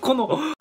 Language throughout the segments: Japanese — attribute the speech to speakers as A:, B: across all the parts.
A: この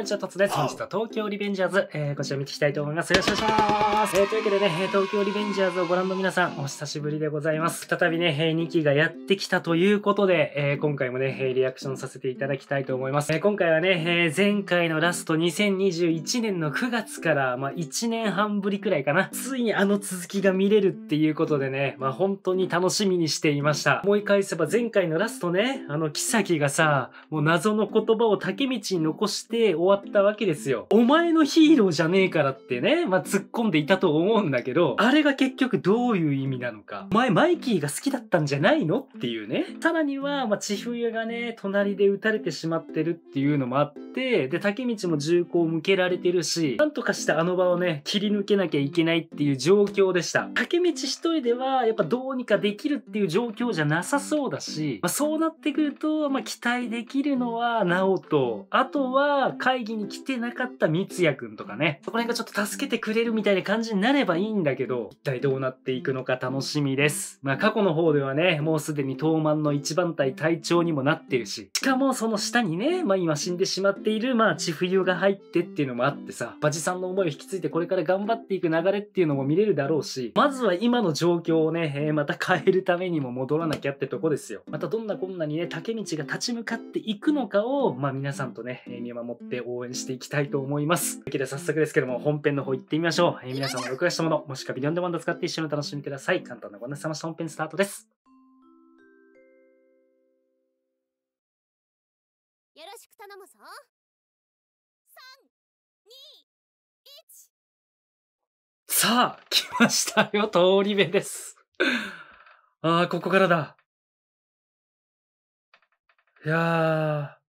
B: こんにちは、とつです。本日は東京リベンジャーズ、えー、こちら見ていきたいと思います。よろしくお願いします。えー、というわけでね、東京リベンジャーズをご覧の皆さん、お久しぶりでございます。再びね、2期がやってきたということで、えー、今回もね、リアクションさせていただきたいと思います。えー、今回はね、えー、前回のラスト2021年の9月から、まあ、1年半ぶりくらいかな、ついにあの続きが見れるっていうことでね、まあ、本当に楽しみにしていました。思い返せば前回のラストね、あの、キサキがさ、もう謎の言葉を竹道に残して終わ終わったわけですよ。お前のヒーローじゃねえからってね、まあ、突っ込んでいたと思うんだけど、あれが結局どういう意味なのか。お前マイキーが好きだったんじゃないのっていうね。さらには、まあ、千冬がね、隣で撃たれてしまってるっていうのもあって、で、竹道も銃口を向けられてるし、なんとかしてあの場をね、切り抜けなきゃいけないっていう状況でした。竹道一人では、やっぱどうにかできるっていう状況じゃなさそうだし、まあ、そうなってくると、まあ、期待できるのは、ナオと、あとは、会議に来てなかった三矢くんとかね、そこら辺がちょっと助けてくれるみたいな感じになればいいんだけど、一体どうなっていくのか楽しみです。まあ過去の方ではね、もうすでに東満の一番隊隊長にもなってるし、しかもその下にね、まあ今死んでしまっている、まあ千冬が入ってっていうのもあってさ、バジさんの思いを引き継いでこれから頑張っていく流れっていうのも見れるだろうし、まずは今の状況をね、えー、また変えるためにも戻らなきゃってとこですよ。またどんなこんなにね、竹道が立ち向かっていくのかを、まあ皆さんとね、見守って応援していきたいと思います。というわけで早速ですけども、本編の方行ってみましょう。えー、皆さんも録画したもの、もしくはビデオンデマン
A: ド使って一緒に楽しみください。簡単なご案内さました本編スタートです。
C: よろしく頼むぞ。さあ、来ましたよ、通り目です。ああ、ここからだ。いやー。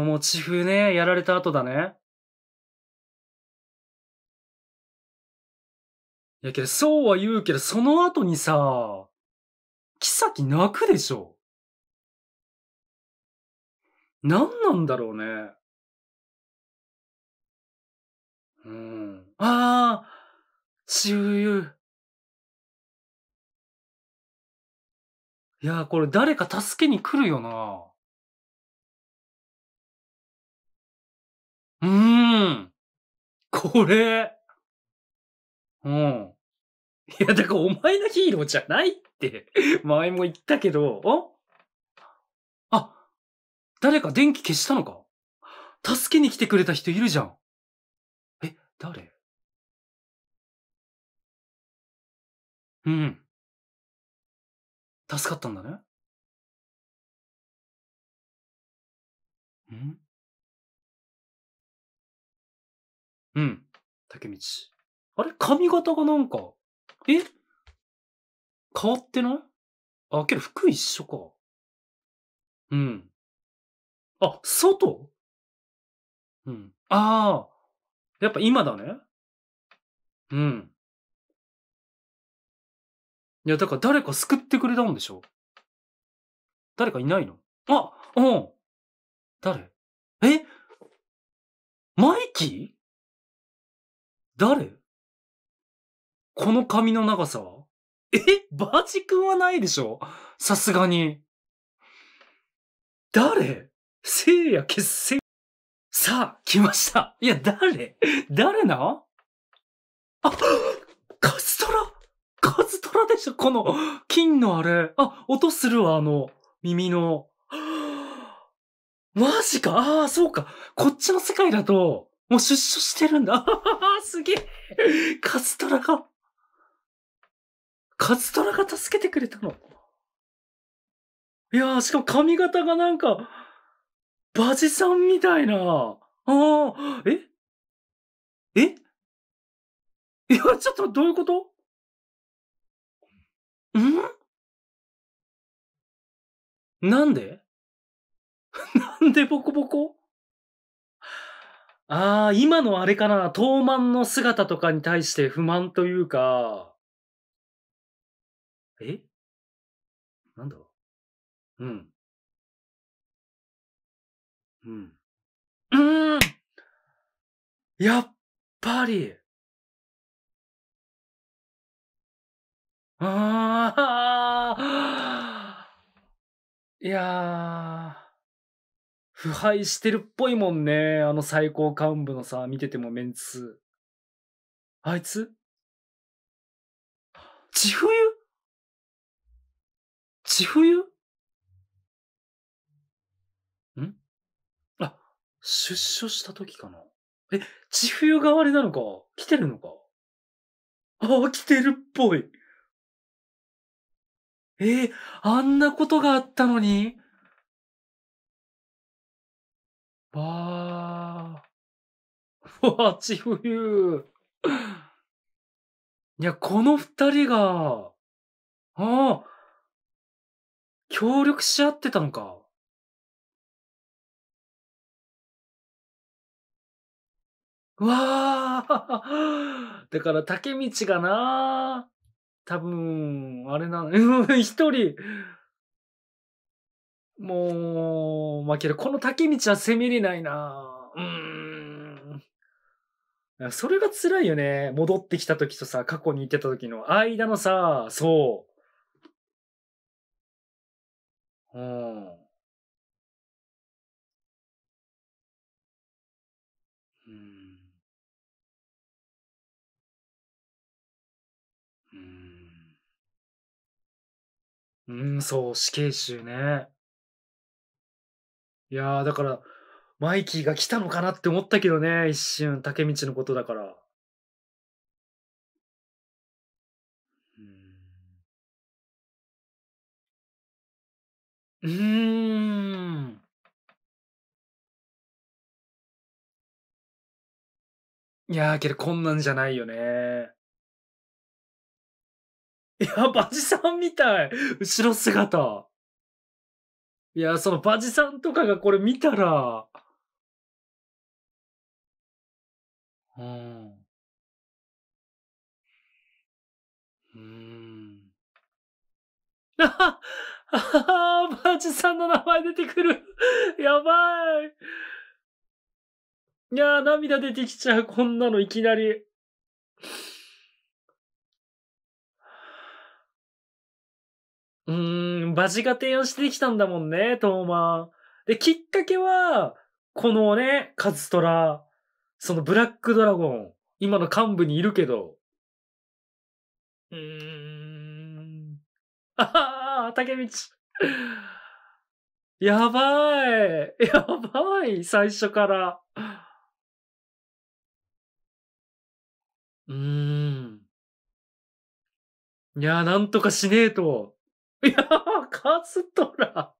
C: もうチフね、やられた後だね。いやけど、そうは言うけど、その後にさ、キサキ泣くでしょ。何なんだろうね。うん。ああ、しゅゆ。いや、これ誰か助けに来るよな。うーん。これ。うん。いや、だからお前のヒーローじゃないって前も言
A: ったけど、ああ、誰か電気消したのか
C: 助けに来てくれた人いるじゃん。え、誰うん。助かったんだね。んうん。竹道。あれ髪型がなんか、え変わってないあ、けど服一緒か。うん。あ、外うん。ああ。やっぱ今だね。うん。いや、だから誰か救ってくれたんでしょ誰かいないのあうん誰えマイキー誰この髪の長さえバージ君はないでしょ
A: さすがに。誰聖夜結成。さあ、来ました。いや、誰誰なあ、カズトラカズトラでしょこの、金のあれ。あ、
B: 音するわ、あの、耳の。マジかああ、そう
A: か。こっちの世界だと、もう出所してるんだ。すげえ。カズトラが、カズトラが助けてくれたの。
C: いやー、しかも髪型がなんか、バジさんみたいな。ああ、ええいや、ちょっとどういうことんなんで なんでボコボコ
A: ああ、今のあれかな、東満の姿とかに対して
C: 不満というか、えなんだろううん。うん。うーんやっぱりああ
A: いやー。腐敗してるっぽいもんね。あの最高幹部のさ、見ててもメンツ。あいつ
C: 地冬地冬んあ、
A: 出所した時かな。え、地冬代わりなのか来てるのか
C: あ、来てるっぽい。えー、あんなことがあったのにばあ。わ、ちふゆ。いや、この二人が、ああ、協力し合ってたのか。うわあ。だから、
A: 竹道がな、多分、あれな 一人、もう、負ける。この竹道は攻めれないなうーん。それが辛いよね。戻ってき
B: た
C: 時とさ、過去に行ってた時の間のさ、そう。うん。うん。うん、うんそう、死刑囚ね。いやー、だから、マイキーが来たのかなって思ったけどね、一瞬、竹道のことだから。うん。うーん。いやー、けどこんなんじゃないよね。いや、バジさんみたい後ろ
A: 姿。
C: いや、そのバジさんとかがこれ見たら、うん。う
A: ん。あはあはバジさんの名前出てくる やばい
C: いやー、涙出てきちゃう、こんなのいきなり。うー
A: ん、バジが提案してきたんだもんね、トーマー。で、きっかけは、このね、カズトラ、そのブラックドラゴン、今の幹部にいるけど。うーん。ああ、竹道。やばい。やばい。最初
C: から。うーん。いやー、なんとかしねえと。い
A: やー、カズトラ。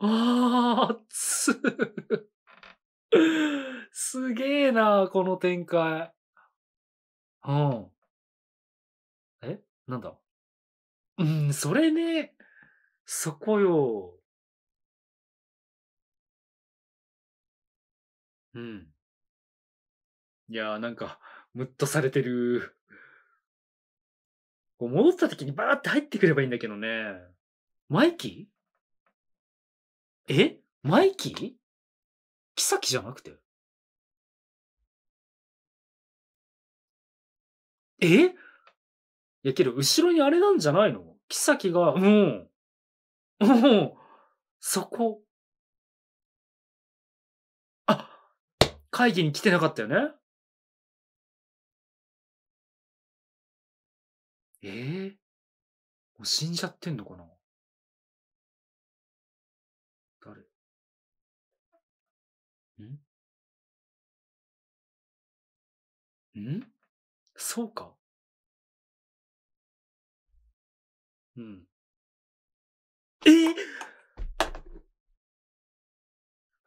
A: あー、つ。すげえな、この展開。
C: うん。えなんだうん、それね。そこよ。うん。いやー、なんか、ムッとされてる。戻った時にバーって入ってくればいいんだけどね。マイキーえマイキーキサキじゃなくてえいやけど、後ろにあれなんじゃないのキサキが、うん。うん。そこ。あ会議に来てなかったよねえー、もう死んじゃってんのかな誰んんそうかうん。え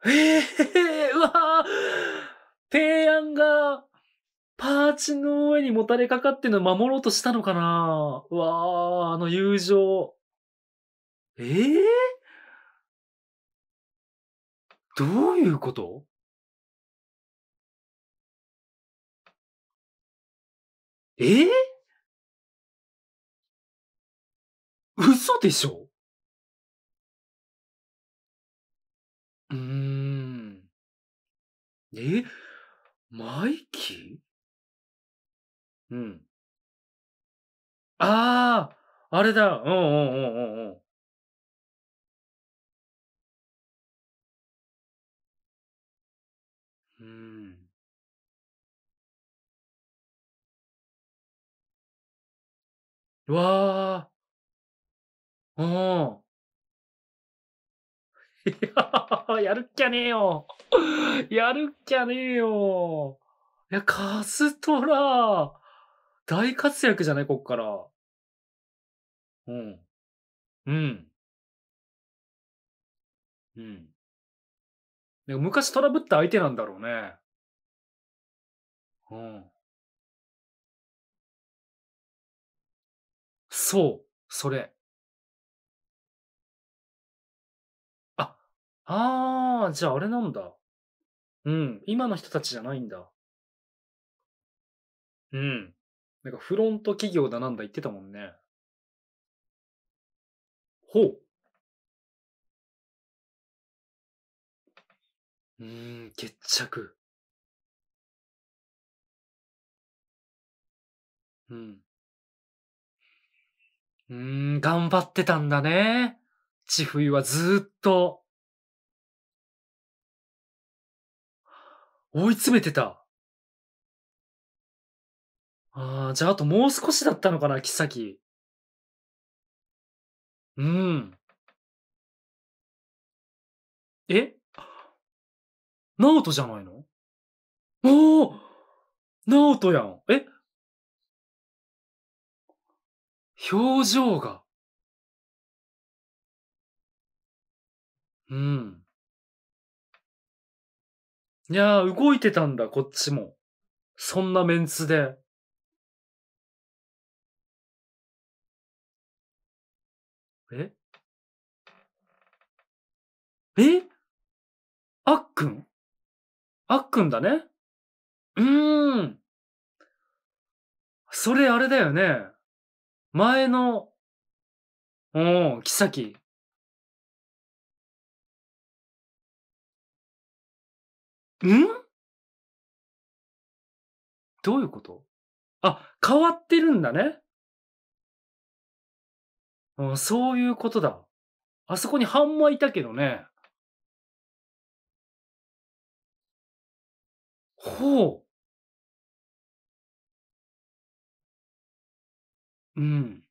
A: ー、えー、うわー提案がパーチの上にもたれかかってのを守ろうとしたのかなわー、あの友情。
C: えー、どういうことえー、嘘でしょうーん。えマイキーうん。ああ、あれだ。うんうんうんうんうん。うん。わあ。うん。いや、やるっきゃね
A: えよ。やるっきゃねえよ。いや、カスト
C: ラ。大活躍じゃないこっから。うん。うん。うん。で昔トラブった相手なんだろうね。うん。そう、それ。あ、あー、じゃああれなんだ。うん、今の人たちじゃないんだ。うん。なんかフロント企業だなんだ言ってたもんね。ほう。うん、決着。うん。うーん、頑張ってたんだね。ちふはずっと。追い詰めてた。ああ、じゃあ、あともう少しだったのかな、木先。うーん。えナオトじゃないのおおナオトやん。え表情が。うん。いやー、動いてたんだ、こっちも。そんなメンツで。あっくんあっくんだね。うーん。それあれだよね。前の、おお、キサキ。んどういうことあ、変わってるんだね。うん、そういうことだ。あそこにハンマいたけどね。ほう。うん。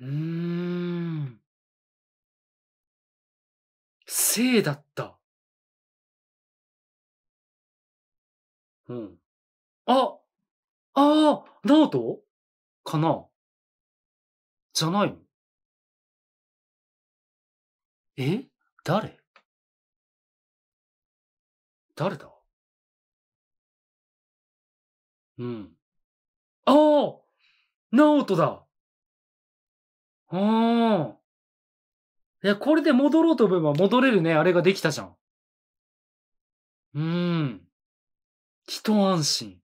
C: うーん。生だった。うん。あ、ああ、ナオトかなじゃないのえ誰誰だうん。ああナオトだああ。いや、これで戻ろうと思えば戻れるね、あれができたじゃん。うーん。一安心。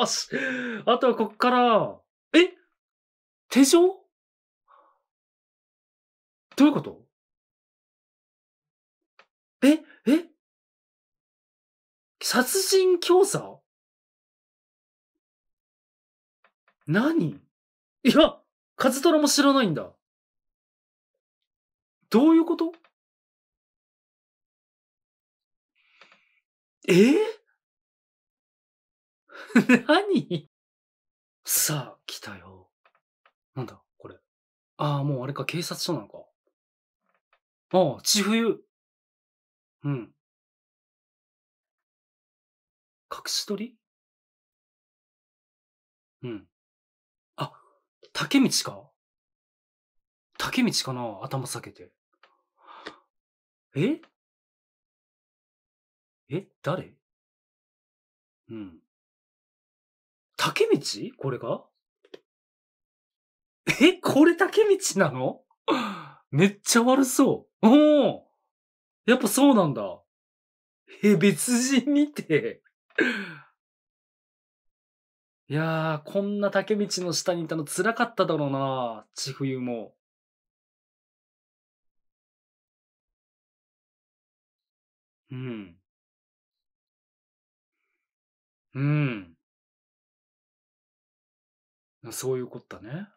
C: お し。あとはこっから、え手錠どういうことええ殺人教唆何いや、カズトラも知らないんだ。どういうことえー、何さあ、来たよ。なんだ、これ。ああ、もうあれか、警察署なのか。ああ、ちふうん。隠し撮り？うん。あ、竹道か。竹道かな、頭下げて。え？え、誰？うん。竹道これが？え、これ竹道なの？
A: めっちゃ悪そう。おお。やっぱそうなんだ。え、別人見て。い
C: やー、こんな竹道の下にいたの辛かっただろうな、千冬も。うん。うん。そういうことだね。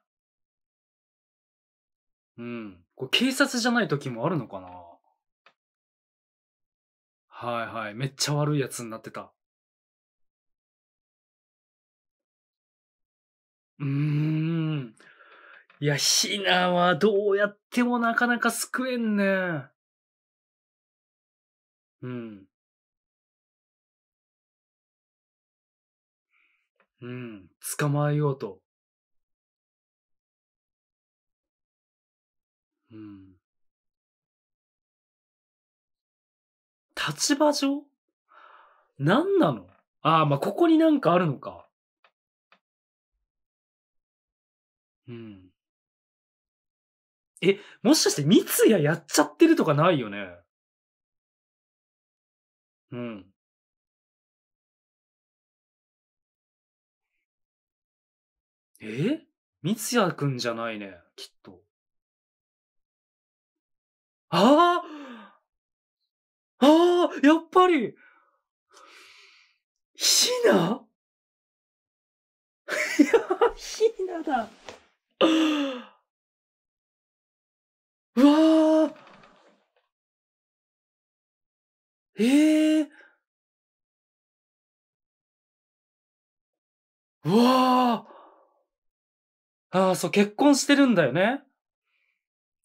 C: うん。これ警察じゃない時もあるのかなはいはい。めっちゃ悪いやつになってた。うーん。いや、ヒナはどうやってもなかなか救えんねうん。うん。捕まえようと。うん。立場上何なのああ、まあ、ここになんかあるのか。うん。え、もしかして三谷やっちゃってるとかないよね。うん。え三ツ矢くんじゃないね、きっと。ああああ、やっぱりひないや、ひな だ。うわあ。ええー。うわあ。ああ、そう、結婚してるんだよね。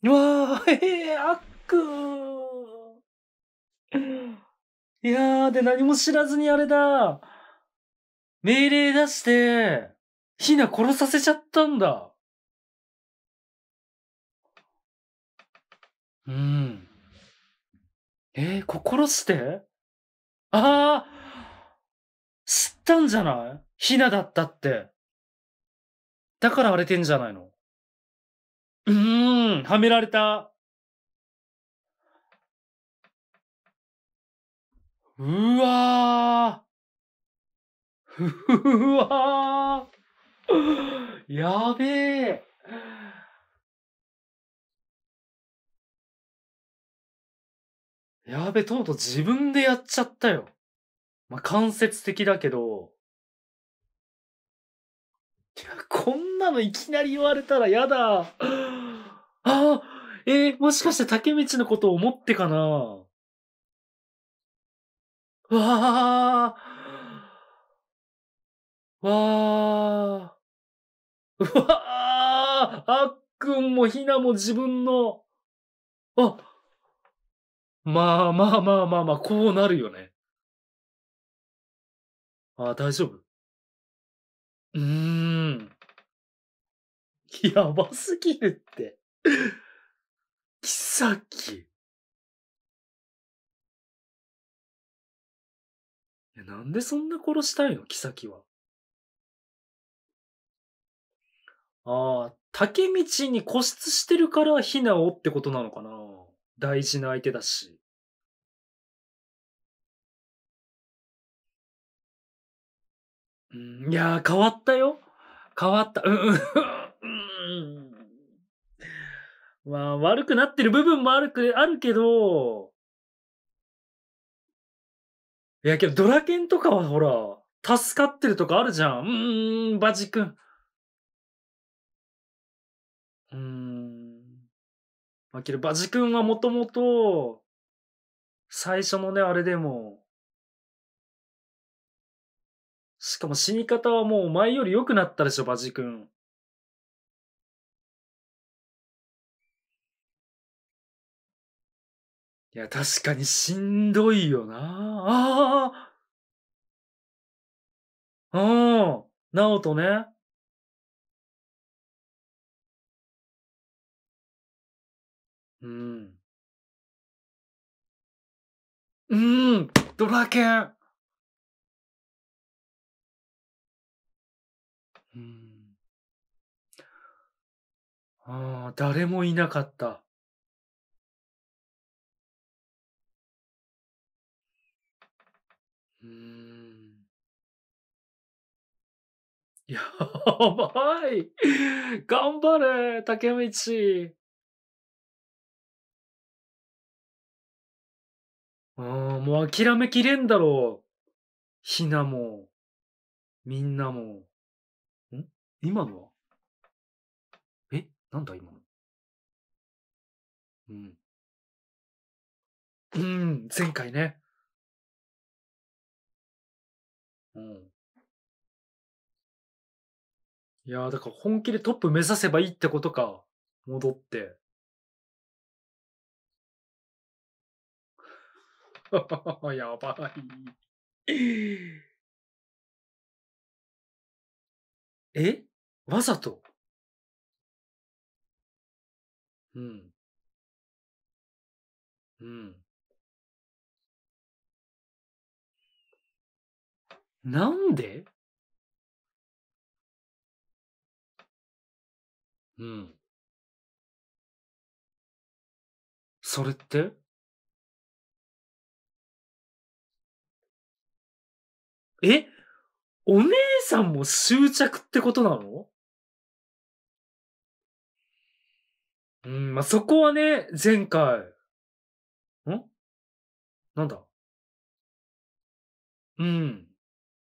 C: うわあ、ええー、あっくー。
A: いやー、で何も知らずにあれだ。命令出して、
C: ヒナ殺させちゃったんだ。うん。えー、心してああ知ったんじゃないヒナだったって。だから荒れてんじゃないのうーん、はめられた。うわーうわーやべえやべえ、とうとう自分でやっちゃったよ。まあ、間接的だけど。
A: いや、こんなのいきなり言われたらやだ。ああ、えー、もしかして竹道のことを思ってかなわあわあうわああっくんもひなも自分
C: の、あまあまあまあまあまあ、こうなるよね。あ、大丈夫うーん。やばすぎるって。さっき。なんでそんな殺したいの妃は。ああ、竹道に固執してるからヒナをってことなのかな。大事な相手だし。うん、いやー、変わったよ。変わった。うん、うん。ま
A: あ、悪くなってる部分もあるく、あるけど、いやけどドラケンとかはほら、助かってるとかあるじゃん。うーん、
C: バジ君。うーん。まあけどバジ君はもともと、最初のね、あれでも、しかも死に方はもう前より良くなったでしょ、バジ君。いや、確かにしんどいよなああうん。なおとね。うん。うーん、ドラケン。うん。ああ、誰もいなかった。うーん。やばい。頑張れ、竹道。ああ、もう諦めきれんだろう。ひなも、みんなも。ん今のはえなんだ今のうん。うん、前回ね。うん。いやだから本気でトップ目指せばいいってことか。戻って。やばい。えわざとうん。うん。なんでうん。それってえお姉さんも執着ってことなのうん、まあ、そこはね、前回。んなんだうん。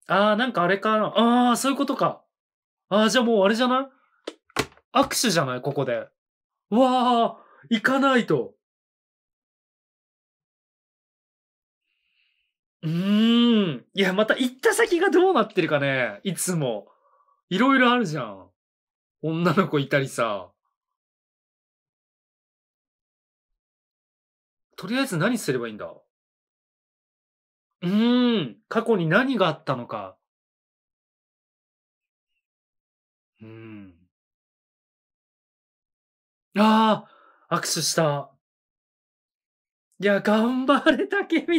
C: ああ、なんかあれかな。ああ、そういうことか。ああ、じゃあもうあれじゃない握手じゃないここで。わあ、行かないと。うーん。いや、また行った先がどうなってるかね。いつも。いろいろあるじゃん。女の子いたりさ。とりあえず何すればいいんだ過去に何があったのか。うん。ああ、握手した。いや、頑張れ、竹道。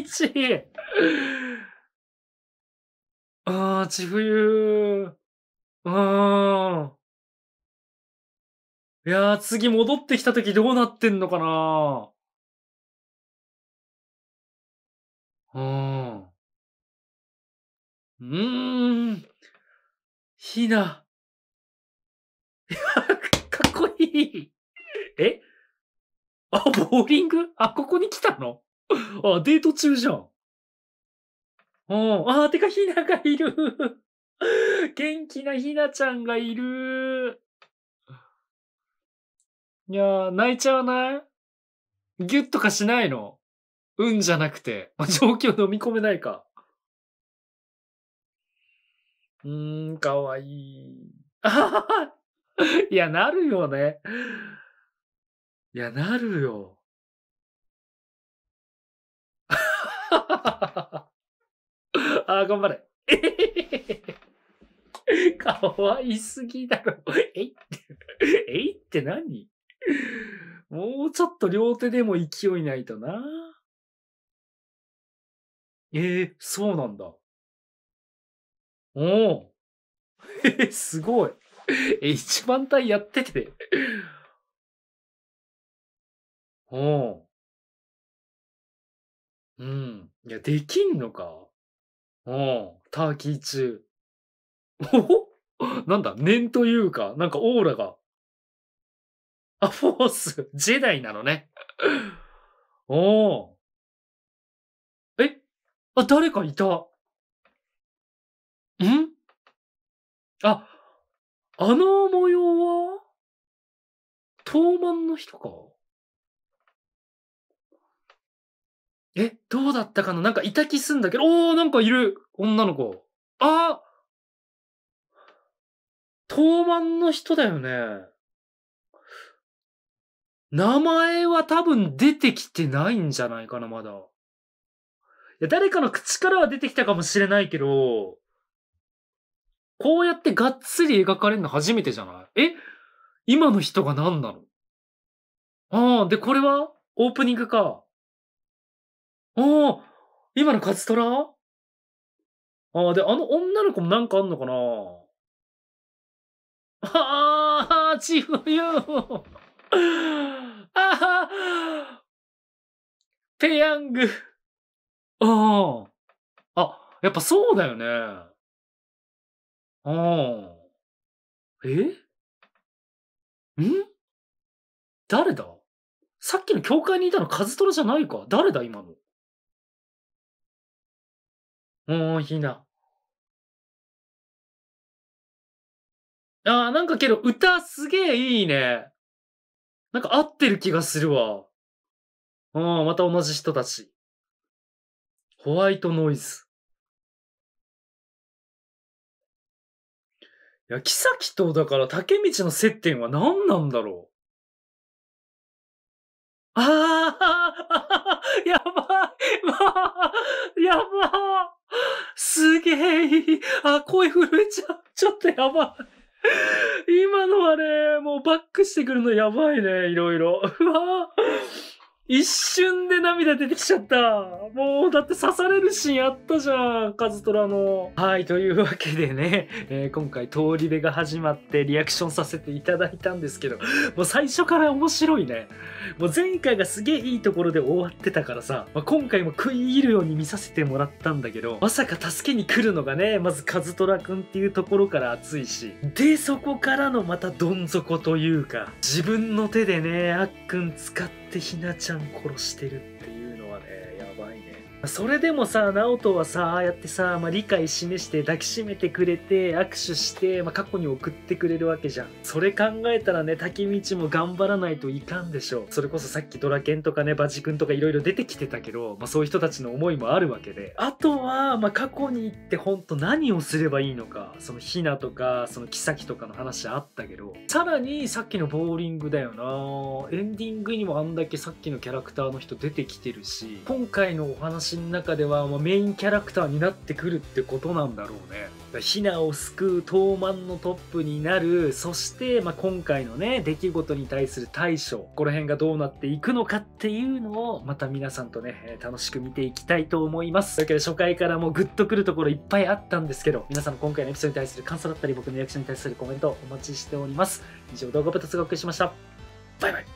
C: ああ、ちゆうん。いやー、次戻ってきた時どうなってんのかなうん。うーん。ひな。かっこいい。え
A: あ、ボーリングあ、ここに来たのあ、デート中じゃん。うん。あ、てか、ひながいる。元気なひなちゃんがいる。いやー、泣いちゃわないギュッとかしないのうんじゃなくて。まあ、状況飲み込めないか。うーん、かわいい。
C: いや、なるよね。いや、なるよ。
A: あー、頑張れ。かわ
C: いすぎ
A: だろ。えいって、えいって何も
C: うちょっと両手でも勢いないとな。ええー、そうなんだ。おお。すごい。え、一番体やってて。おお。うん。いや、できんのか。おお。ターキー中。おお なんだ、念というか、なんかオーラが。あ、フォース、ジェダイなのね。おお。えあ、誰かいた。んあ、あの模様は当番の人かえ、どうだったかななんかいた気すんだけど、おー、なんかいる女の子。あ当番の人だよね。名
A: 前は多分出てきてないんじゃないかな、まだ。いや、誰かの口からは出てきたかもしれないけど、こうやってがっつり描かれるの初めてじゃないえ今の人が何なのあ
C: あ、で、これはオープニングか。ああ、今のカツトラああ、で、あの女の子もなんかあんのかな
A: ああ、違うよ。あ
C: あ、ペヤング。ああ。あ、やっぱそうだよね。ああ。えん誰ださっきの教会にいたのカズトラじゃないか誰だ今の。もうひな。ああ、なんかけど歌すげえいいね。なんか合ってる気がするわ。ああ、また同じ人たち。ホワイトノイズ。いや、木崎と、だから、竹道の接点は何なんだろうああ、やばい、わや
A: ばすげえ、あ、声震えちゃう。ちょっとやば
B: い。今のはね、もうバックしてくるのやばいね、いろいろ。うわ一瞬で涙出てきちゃった。もう、だって刺されるシーンあったじゃん、カズトラの。はい、というわけでね、えー、今回、通り部が始まってリアクションさせていただいたんですけど、もう最初から面白いね。もう前回がすげえいいところで終わってたからさ、まあ、今回も食い入るように見させてもらったんだけど、まさか助けに来るのがね、まずカズトラくんっていうところから熱いし、で、そこからのまたどん底というか、自分の手でね、あっくん使って、でひなちゃん殺してるっていうそれでもさ直人はさああやってさ、まあ、理解示して抱きしめてくれて握手して、まあ、過去に送ってくれるわけじゃんそれ考えたらね滝道も頑張らないといかんでしょう。それこそさっきドラケンとかねバジ君とかいろいろ出てきてたけど、まあ、そういう人たちの思いもあるわけであとは、まあ、過去に行ってほんと何をすればいいのかそのヒナとかその妃とかの話あったけどさらにさっきのボーリングだよなエンディングにもあんだけさっきのキャラクターの人出てきてるし今回のお話話の中ではもうメインキャラクターになってくるってことなんだろうね。ヒナを救う東満のトップになる、そして、まあ、今回のね、出来事に対する対処、この辺がどうなっていくのかっていうのを、また皆さんとね、楽しく見ていきたいと思います。というわけで初回からもうグッとくるところいっぱいあったんですけど、皆さんの今回のエピソードに対する感想だったり、僕のリアクションに対するコメントお待ちしております。以上、動画部とお送りしました。
A: バイバイ。